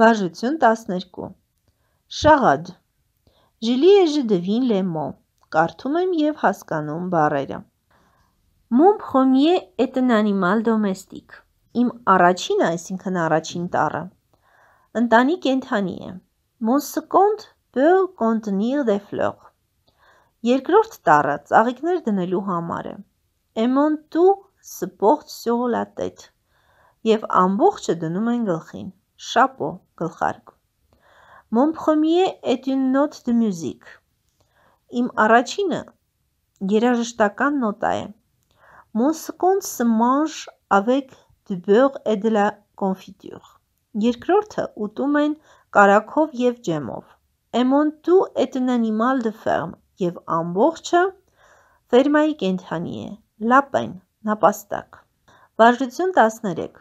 Վարժություն 12 Շաղադ Ժիլի է ժդվին լեմո Կարդում եմ եւ հասկանում բարերը Մոմ խոմիե էտն անիմալ դոմեստիկ Իմ առաջինը, այսինքն առաջին տառը Ընտանի կենթանի է Մոն սկոնդ պը կոնտնիր դե ֆլոր Երկրորդ տառը ծաղիկներ դնելու համար է Էմոն տու սպորտ սյուր լա տետ եւ ամբողջը դնում են գլխին Շապո գլխարկ։ Մոմփխոմիե Etude Note de Musique։ Իմ առաջինը երաժշտական նոտա է։ Mon second se mange avec du beurre et de la confiture։ Երկրորդը ուտում են կարակով եւ ջեմով։ Emon tout est un animal de ferme եւ ամբողջը ֆերմայի կենթանի է։ Լապեն, նապաստակ։ Վարժություն 13։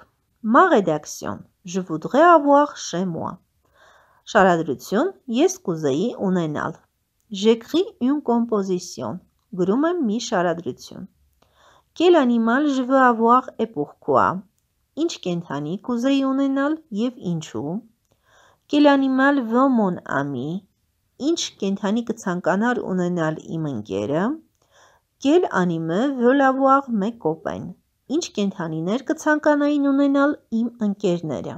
Մա ռեդակցիոն Je voudrais avoir chez moi. Շարադրություն. Ես կուզեի ունենալ. J'écris une composition. Գրում եմ մի շարադրություն. Quel animal je veux avoir et pourquoi? Ինչ կենթանի կուզեի ունենալ եւ ինչու? Quel animal veut mon ami? Ինչ կենթանի կցանկանար ունենալ իմ ընկերը? Quel animal veut avoir mes copains? ինչ կենթանիներ կցանկանային ունենալ իմ ընկերները։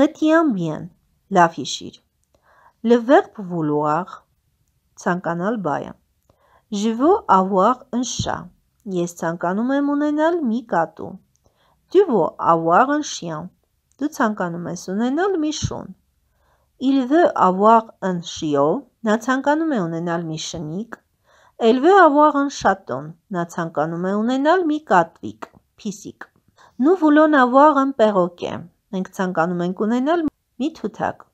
Ղտիամբիան, լավ հիշիր։ Le verbe vouloir, ցանկանալ բայը։ Je veux avoir un chat. Ես ցանկանում եմ ունենալ մի կատու։ Tu veux avoir un chien. Դու ցանկանում ես ունենալ մի շուն։ Il veut avoir un chiot. Նա ցանկանում է ունենալ մի շնիկ։ Elle veut avoir un chaton. Նա ցանկանում է ունենալ մի կատվիկ։ Փիսիկ։ Նու վուլոն ավուաղն պեղոկե։ Մենք ցանկանում ենք ունենալ մի թութակ։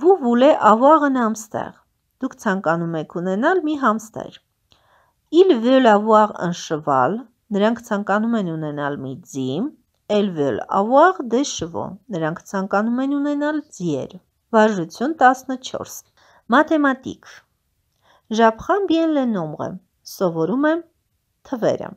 Վու վուլե ավուաղն ամստեղ։ Դուք ցանկանում եք ունենալ մի համստեր։ Իլ վել ավուաղ ընշվալ։ Նրանք ցանկանում են ունենալ մի ձիմ։ Էլ վել ավուաղ դե շվո։ Նրանք ցանկանում են ունենալ ձիեր։ Վարժություն 14։ Մաթեմատիկ։ Ժապխան բիեն լենոմը։ Սովորում եմ թվերը։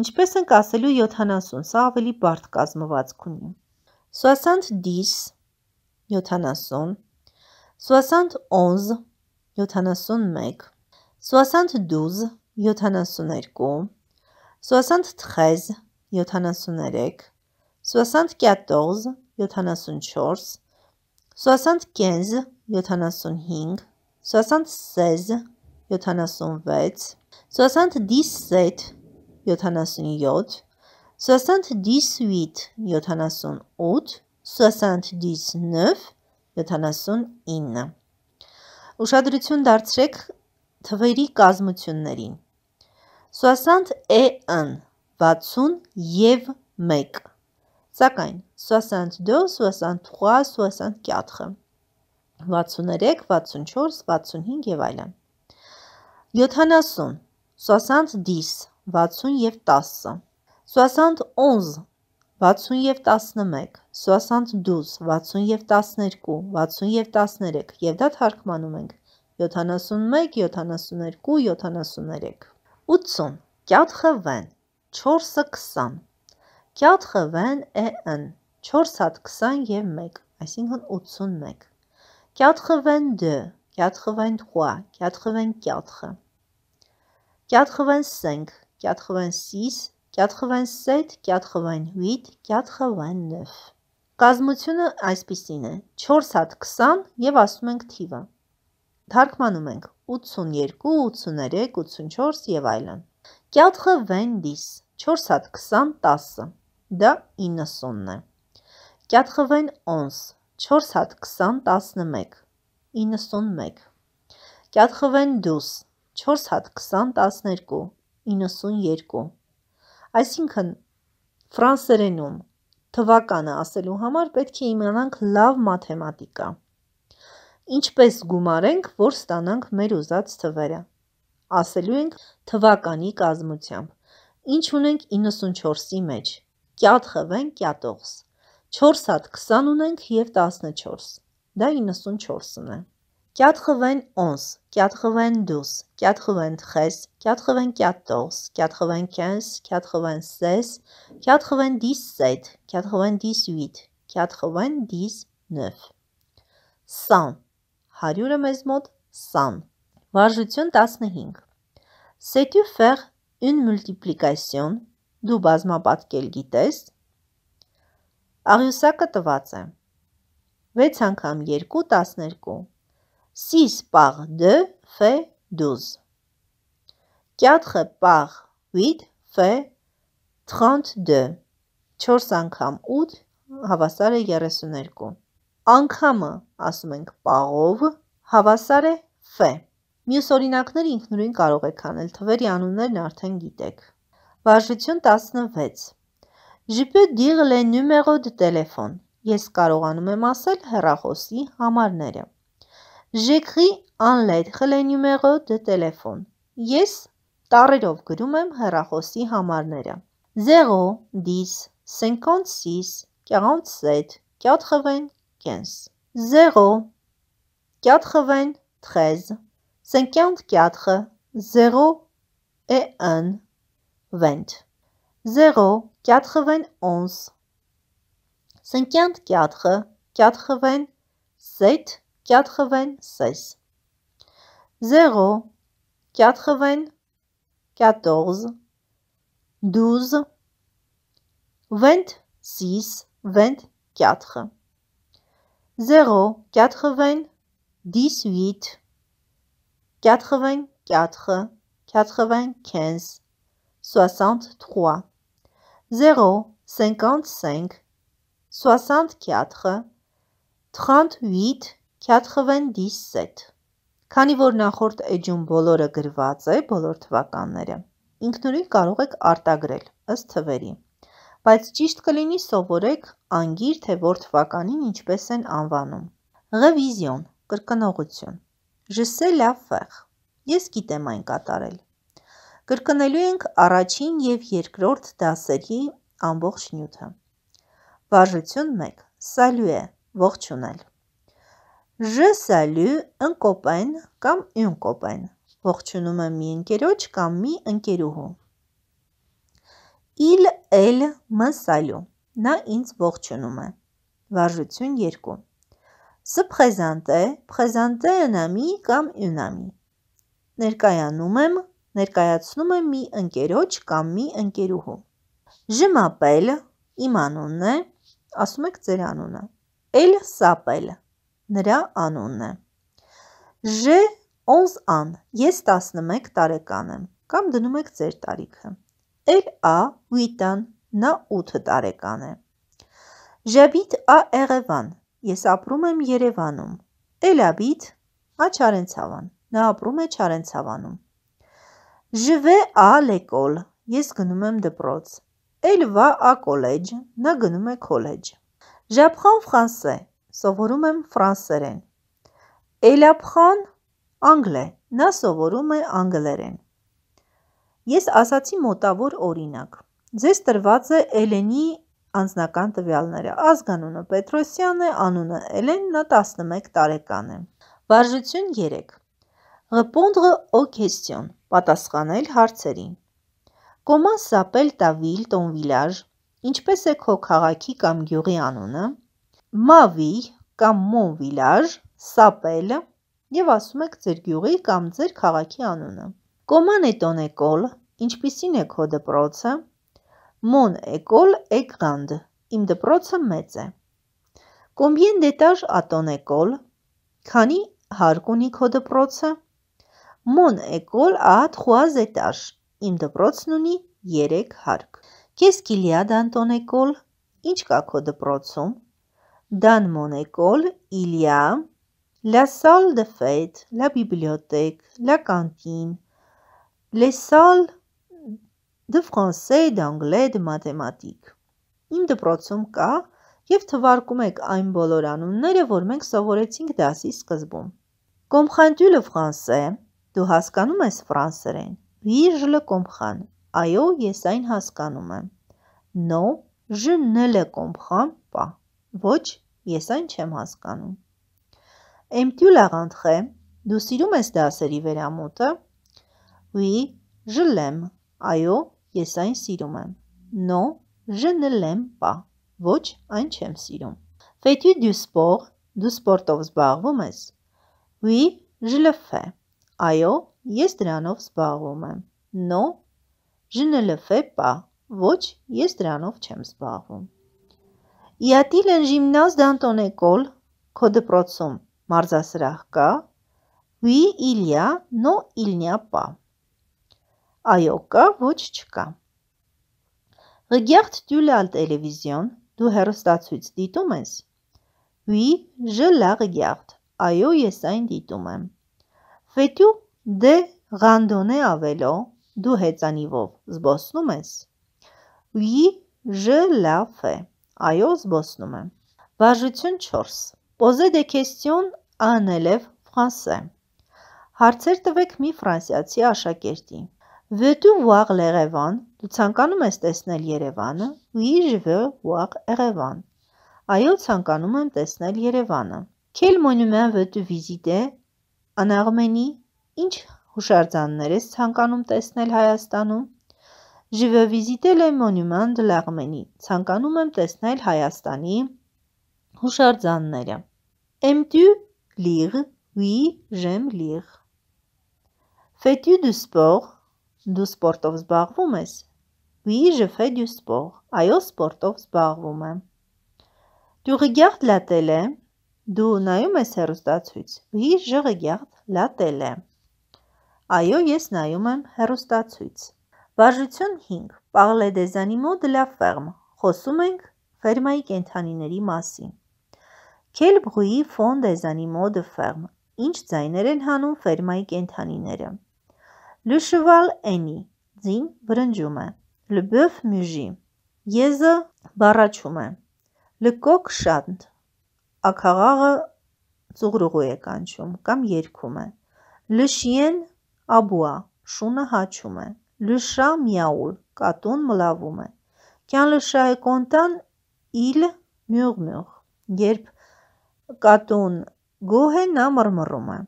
Ինչպես ենք ասելու 70, սա ավելի բարդ կազմվածք ունի։ 70 70 71 71 72 72 73 73 74 74 75 75 76 76 70 17 77, 78, 78, 79, 79։ Ուշադրություն դարձրեք թվերի կազմություններին։ 60 EN 60 եւ 1։ Սակայն 62, 63, 64-ը 63, 64, 65 եւ այլն։ 70 60 dis 60 և 10, 60 11, 60 և 11, 60 դուզ, 60 և 12, 60 և 13 և դա թարգմանում ենք 71, 72, 73, 80, կյատխը վեն, 4-ը 20, կյատխը վեն է ըն, 4 հատ 20 և 1, այսինքն 81, կյատխը վեն դը, կյատխը վեն թխուա, կյատխը վեն կյատխը, կյատխը վեն սենք, 86, 87, 88, 89։ Կազմությունը այսպիսին է. 4 հատ 20 և ասում ենք թիվը։ Թարգմանում ենք 82, 83, 84 և այլն։ Կյատխը վենդիս, 4 հատ 20, 10, դա 90-ն է։ Կյատխը վենոնս, 4 հատ 20, 11, 91։ Կյատխը վեն դուս, 4 հատ 20, 12, 92։ Այսինքն ֆրանսերենում թվականը ասելու համար պետք է իմանանք լավ մաթեմատիկա։ Ինչպես գումարենք, որ ստանանք մեր ուզած թվերը։ Ասելու ենք թվականի կազմությամբ։ Ինչ ունենք 94-ի մեջ։ Կյատ խվեն կյատողս։ 4 հատ 20 ունենք և 14։ Դա 94-ն է։ Կյատխվեն օնս, կյատխվեն դուս, կյատխվեն տխես, կյատխվեն կյատոս, կյatխվեն կենս, կյatխվեն սես, կյatխվեն դիսսետ, կյatխվեն դիսյուիտ, կյatխվեն դիս նվ։ Սան, հարյուրը մեզ մոտ սան, վարժություն 15։ Սետյու ֆեղ ուն մուլտիպլիկասյոն, դու բազմապատկել գիտես, աղյուսակը տված է։ 6 անգամ 2, 12 6 par 2 fait 12. 4 par 8 fait 32. 4 անգամ 8 հավասար է 32։ Անգամը ասում ենք պաղով, հավասար է ֆ։ Մյուս օրինակները ինքնուրույն կարող եք անել, թվերի անուններն արդեն գիտեք։ Վարժություն 16։ Je peux dire les numéros de téléphone։ Ես կարողանում եմ ասել հեռախոսի համարները։ J'écris en lettres le numéro de téléphone. Ես տառերով գրում եմ հեռախոսի համարները. 0 10 56 47 95 0 93 54 0 et 1 20 0 91 54 87 96. 0, 94, 12, 26, 24. 0, 98, 84, 95, 63. 0, 55, 64, 38, Քյատխվեն դիսսետ։ Քանի որ նախորդ էջում բոլորը գրված է, բոլոր թվականները, ինքնուրույն կարող եք արտագրել ըստ թվերի։ Բայց ճիշտ կլինի սովորեք անգիր թե որ թվականին ինչպես են անվանում։ Ռևիզիոն, կրկնողություն։ Ժսե լավ ֆեղ։ Ես գիտեմ այն կատարել։ Կրկնելու ենք առաջին եւ երկրորդ դասերի ամբողջ նյութը։ Վարժություն 1. Սալյուե, ողջունել։ Je salue un copain կամ une copain։ Ողջունում եմ մի ընկերոջ կամ մի ընկերուհու։ Il elle me salue։ Նա ինձ ողջունում է։ Վարժություն 2։ Se présenter, présenter un ami կամ une amie։ Ներկայանում եմ, ներկայացնում եմ մի ընկերոջ կամ մի ընկերուհու։ Je m'appelle, իմ անունն է, ասում եք ձեր անունը։ Elle s'appelle Նրա անունն է։ Ժ 11 ան, ես 11 տարեկան եմ, կամ դնում եք ձեր տարիքը։ Էլ ա 8 ան, նա 8 տարեկան է։ Ժաբիտ ա Էրևան, ես ապրում եմ Երևանում։ Էլ աբիտ ա Չարենցավան, նա ապրում է Չարենցավանում։ Ժվե ա Լեկոլ, ես գնում եմ դպրոց։ Էլ վա ա Կոլեջ, նա գնում է Կոլեջ։ Ժապխան ֆրանսե, Սովորում եմ ֆրանսերեն։ Էլապխան անգլ է։ Նա սովորում է անգլերեն։ Ես ասացի մոտավոր օրինակ։ Ձեզ տրված է Էլենի անձնական տվյալները։ Ազգանունը Պետրոսյանն է, անունը Էլենն է, 11 տարեկան է։ Վարժություն 3։ Répondre aux questions. Պատասխանել հարցերին։ Comment s'appelle ta ville, ton village? Ինչպես է քո քաղաքի կամ գյուղի անունը։ Mavi կամ Mon Village, Սապել և ասում եք ձեր գյուղի կամ ձեր քաղաքի անունը։ Կոման էտոն էկոլ, ինչպիսին է քո դպրոցը։ Մոն էկոլ էգանդ, իմ դպրոցը մեծ է։ Կոմբիեն դետաժ ատոն էկոլ, քանի հարկ ունի քո դպրոցը։ Մոն էկոլ ա թխուազ էտաժ, իմ դպրոցն ունի երեք հարկ։ Կես կիլիա դանտոն էկոլ, ինչ կա քո դպրոցում dans mon école, il y a la salle de fête, la bibliothèque, la cantine, les salles de français, d'anglais, de mathématiques. Իմ դպրոցում կա եւ թվարկում եք այն բոլոր անունները, որ մենք սովորեցինք դասի սկզբում։ Comprends-tu le français? Դու հասկանում ես ֆրանսերեն։ Oui, je le comprends. Այո, ես այն հասկանում եմ։ Non, je ne le comprends pas. Ոչ, ես այն չեմ հասկանում։ Էմտյուլաղանտխե, դու սիրում ես դասերի վերամուտը։ Ուի, ժլեմ, այո, ես այն սիրում եմ։ Նո, ժնլեմ պա, ոչ, այն չեմ սիրում։ Վետյու դու սպող, դու սպորտով զբաղվում ես։ Ուի, ժլվե, այո, ես դրանով զբաղվում եմ։ Նո, ժնլվե պա, ոչ, ես դրանով չեմ զբաղվում։ Յատիլեն ժիմնազդան տոնեկոլ կոդպրոցում մարզասրահ կա, հուի իլյա նո իլնյա պա։ Այո կա, ոչ չկա։ Հգյաղթ դյուլալ տելևիզյոն, դու հեռուստացույց դիտում ես։ Հուի ժլա հգյաղթ, այո ես այն դիտում եմ։ Վետյու դե Ղանդոնե ավելո դու հեծանիվով զբոսնում ես։ Ուի ժլաֆ է։ Այո, զբոսնում եմ։ Վարժություն 4. Պոզե դե քեստյոն անելև ֆրանսե։ Հարցեր տվեք մի ֆրանսիացի աշակերտի։ Veux-tu voir l'Erevan? Դու ցանկանում ես տեսնել Երևանը? Oui, je veux voir Erevan։ Այո, ցանկանում եմ տեսնել Երևանը։ Quel monument veux-tu visiter? Անարմենի ինչ հուշարձաններ ես ցանկանում տեսնել Հայաստանում։ ԺՎ վիզիտել է մոնյուման դլ աղմենի, ծանկանում եմ տեսնել Հայաստանի հուշարձանները։ Եմտու լիղ, ուի ժեմ լիղ։ Վետյու դու սպող, դու սպորտով զբաղվում ես։ Ուի ժվե դու սպող, այո սպորտով զբաղվում եմ։ Դու ղգյաղթ լատել է, դու նայում ես հերուստացույց։ Ուի ժղգյաղթ լատել է։ Այո ես նայում եմ հերուստացույց։ Վարժություն 5. Պաղլեդեզանիմո դը լա ֆերմ։ Խոսում ենք ֆերմայի կենդանիների մասին։ Քելբ ղուի ֆոն դեզանիմո դը ֆերմ։ Ինչ ձայներ են հանում ֆերմայի կենդանիները։ Le cheval eni, ձին բրնջում է։ Le bœuf mugi, եզը բառաչում է։ Le coq chante, ակաղաղը ծուղրուղու է կանչում կամ երգում է։ Le chien aboie, շունը հաչում է լշա միաուլ, կատուն մլավում է։ Կյան լշա է կոնտան իլ մյուղ-մյուղ, երբ կատուն գոհ է նա մրմռում է։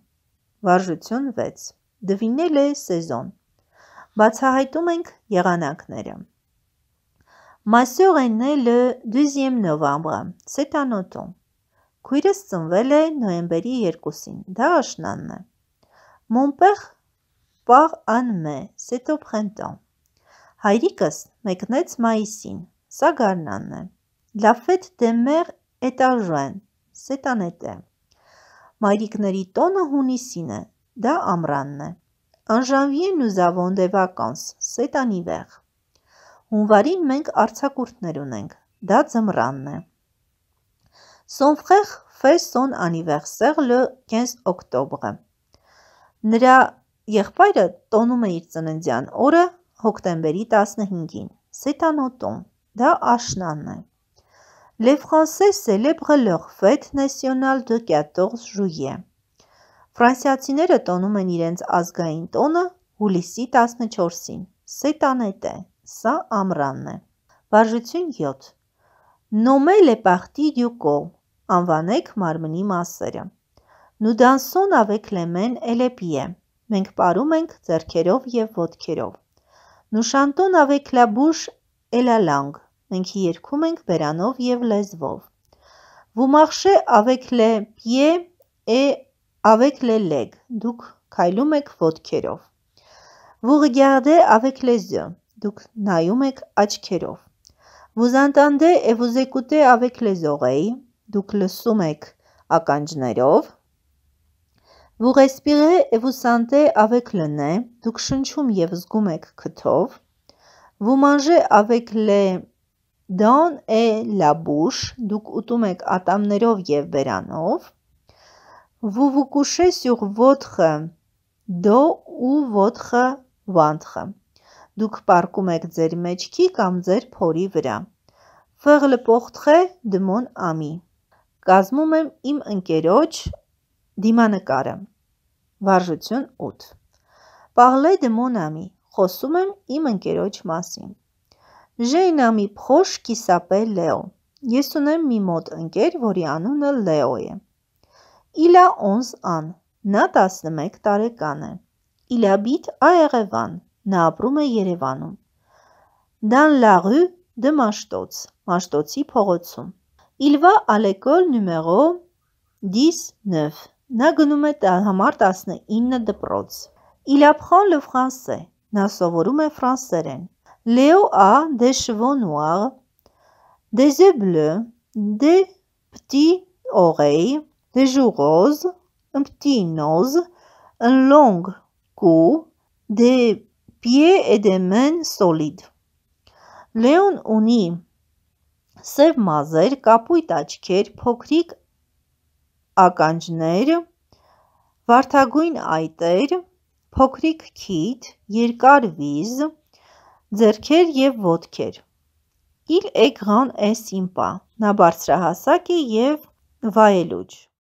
Վարժություն 6 դվինել է սեզոն։ Բացահայտում ենք եղանակները։ Մասյորենն է լը 2-յեմ նովամբրը, սետանոտում։ Քույրս ծնվել է նոյեմբերի 2-ին, դա աշնանն է։ Մոնպեղ պաղ անում է, սետո պխենտան։ Հայրիկս մեկնեց մայիսին, սա գարնանն է։ Լավետ դեմեր էտաժեն, սետանետ է։ Մայրիկների տոնը հունիսին է, դա ամրանն է։ Անժանվի են ու զավոնդևականս, սետանի վեղ։ Հունվարին մենք արցակուրդներ ունենք, դա ձմրանն է։ Son frère fait son anniversaire le 15 octobre։ Նրա Եղբայրը տոնում է իր ծննդյան օրը հոկտեմբերի 15-ին։ Սետանոտոն, դա աշնանն է։ Le Français célèbre leur fête nationale de 14 juillet։ Ֆրանսիացիները տոնում են իրենց ազգային տոնը հուլիսի 14-ին։ Սետանետ է, սա ամրանն է։ Վարժություն 7։ Nommer les parties du corps։ Անվանեք մարմնի մասերը։ Nous dansons avec les mains et les pieds։ Մենք պարում ենք ձեռքերով և ոտքերով։ Նուշանտոն ավեքլաբուշ էլալանգ, մենք երկում ենք բերանով և լեզվով։ Վումախշե ավեքլե պիե է ավեքլե լեգ, դուք կայլում եք ոտքերով։ Վուղգյարդե ավեքլե զը, դուք նայում եք աչքերով։ Vous entendez et vous écoutez avec les oreilles, դուք լսում եք ականջներով, Ուղեսպիղե էվուսանտե ավեք լնե, դուք շնչում և զգում եք քթով, վումանժե ավեք լե դան է լաբուշ, դուք ուտում եք ատամներով և բերանով, վուվուկուշե սյուղ ոտխը դո ու ոտխը վանտխը, դուք պարկում եք ձեր մեջքի կամ ձեր փորի վրա, վղլը պողթխե դմոն ամի, կազմում եմ իմ ընկերոչ դիմանկարը, Վարժություն 8 Պահլե դմոնամի, դե խոսում եմ իմ ընկերոջ մասին։ Ժեյնամի փոշ կիսապե լեո։ Ես ունեմ մի մոտ ընկեր, որի անունը լեո է։ Իլաոնս ան, նա 11 տարեկան է։ Իլա բիտ աեղևան, նա ապրում է երևանում։ Դան լաղու դը դե մաշտոց, մաշտոցի փողոցում։ Իլվա ալեկոլ նումեղո 19 Նա գնում է համար 19 դպրոց։ Իլապխան լը ֆրանսե։ Նա սովորում է ֆրանսերեն։ Լեո a des cheveux noirs, des yeux bleus, des petites oreilles, des joues roses, un petit nose, un long cou, des pieds et des mains solides։ Լեոն ունի սև մազեր, կապույտ աչքեր, փոքրիկ ականջներ, վարդագույն այտեր, փոքրիկ քիթ, երկար վիզ, ձեռքեր և ոտքեր։ Իլ էգ ղան է սիմպա, նա բարձրահասակ է և վայելուչ։